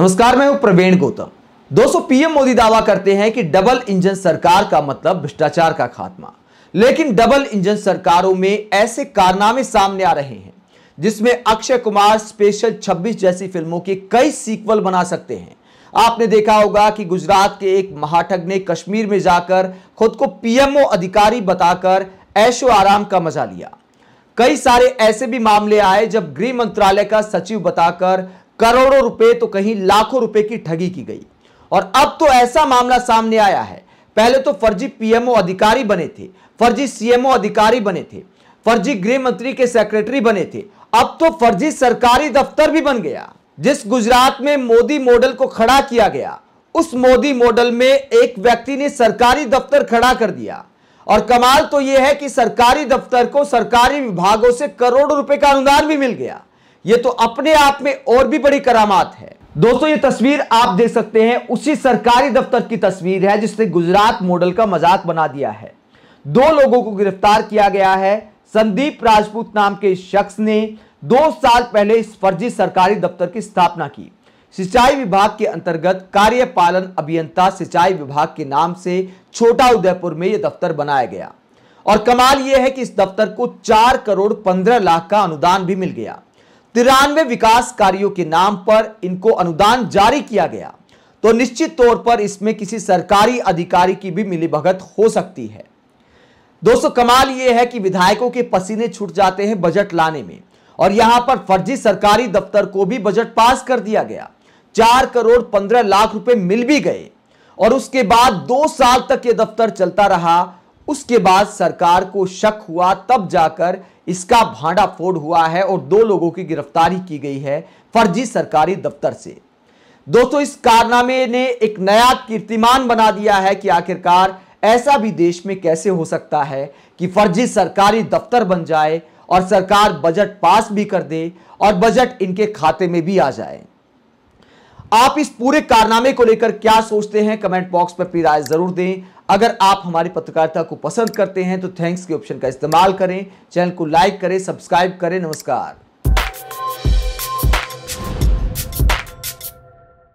नमस्कार मैं हूं प्रवीण गौतम दोस्तों पीएम मोदी दावा करते हैं कि डबल इंजन सरकार का मतलब भ्रष्टाचार का खात्मा लेकिन डबल इंजन सरकारों में ऐसे कारनामे सामने आ रहे हैं जिसमें अक्षय कुमार स्पेशल 26 जैसी फिल्मों के कई सीक्वल बना सकते हैं आपने देखा होगा कि गुजरात के एक महाठग ने कश्मीर में जाकर खुद को पीएमओ अधिकारी बताकर ऐशो आराम का मजा लिया कई सारे ऐसे भी मामले आए जब गृह मंत्रालय का सचिव बताकर करोड़ों रुपए तो कहीं लाखों रुपए की ठगी की गई और अब तो ऐसा मामला सामने आया है पहले तो फर्जी पीएमओ अधिकारी बने थे फर्जी सीएमओ अधिकारी बने थे फर्जी गृह मंत्री के सेक्रेटरी बने थे अब तो फर्जी सरकारी दफ्तर भी बन गया जिस गुजरात में मोदी मॉडल को खड़ा किया गया उस मोदी मॉडल में एक व्यक्ति ने सरकारी दफ्तर खड़ा कर दिया और कमाल तो यह है कि सरकारी दफ्तर को सरकारी विभागों से करोड़ों रुपए का अनुदान भी मिल गया ये तो अपने आप में और भी बड़ी करामात है दोस्तों ये तस्वीर आप देख सकते हैं उसी सरकारी दफ्तर की तस्वीर है जिसने गुजरात मॉडल का मजाक बना दिया है दो लोगों को गिरफ्तार किया गया है संदीप राजपूत नाम के शख्स ने दो साल पहले इस फर्जी सरकारी दफ्तर की स्थापना की सिंचाई विभाग के अंतर्गत कार्यपालन अभियंता सिंचाई विभाग के नाम से छोटा उदयपुर में यह दफ्तर बनाया गया और कमाल यह है कि इस दफ्तर को चार करोड़ पंद्रह लाख का अनुदान भी मिल गया तिरानवे विकास कार्यों के नाम पर इनको अनुदान जारी किया गया तो निश्चित तौर पर इसमें किसी सरकारी अधिकारी की भी मिलीभगत हो सकती है दोस्तों कमाल यह है कि विधायकों के पसीने छूट जाते हैं बजट लाने में और यहां पर फर्जी सरकारी दफ्तर को भी बजट पास कर दिया गया चार करोड़ पंद्रह लाख रुपए मिल भी गए और उसके बाद दो साल तक यह दफ्तर चलता रहा उसके बाद सरकार को शक हुआ तब जाकर इसका भांडाफोड़ हुआ है और दो लोगों की गिरफ्तारी की गई है फर्जी सरकारी दफ्तर से दोस्तों इस कारनामे ने एक नया कीर्तिमान बना दिया है कि आखिरकार ऐसा भी देश में कैसे हो सकता है कि फर्जी सरकारी दफ्तर बन जाए और सरकार बजट पास भी कर दे और बजट इनके खाते में भी आ जाए आप इस पूरे कारनामे को लेकर क्या सोचते हैं कमेंट बॉक्स पर अपनी राय जरूर दें अगर आप हमारी पत्रकारिता को पसंद करते हैं तो थैंक्स के ऑप्शन का इस्तेमाल करें चैनल को लाइक करें सब्सक्राइब करें नमस्कार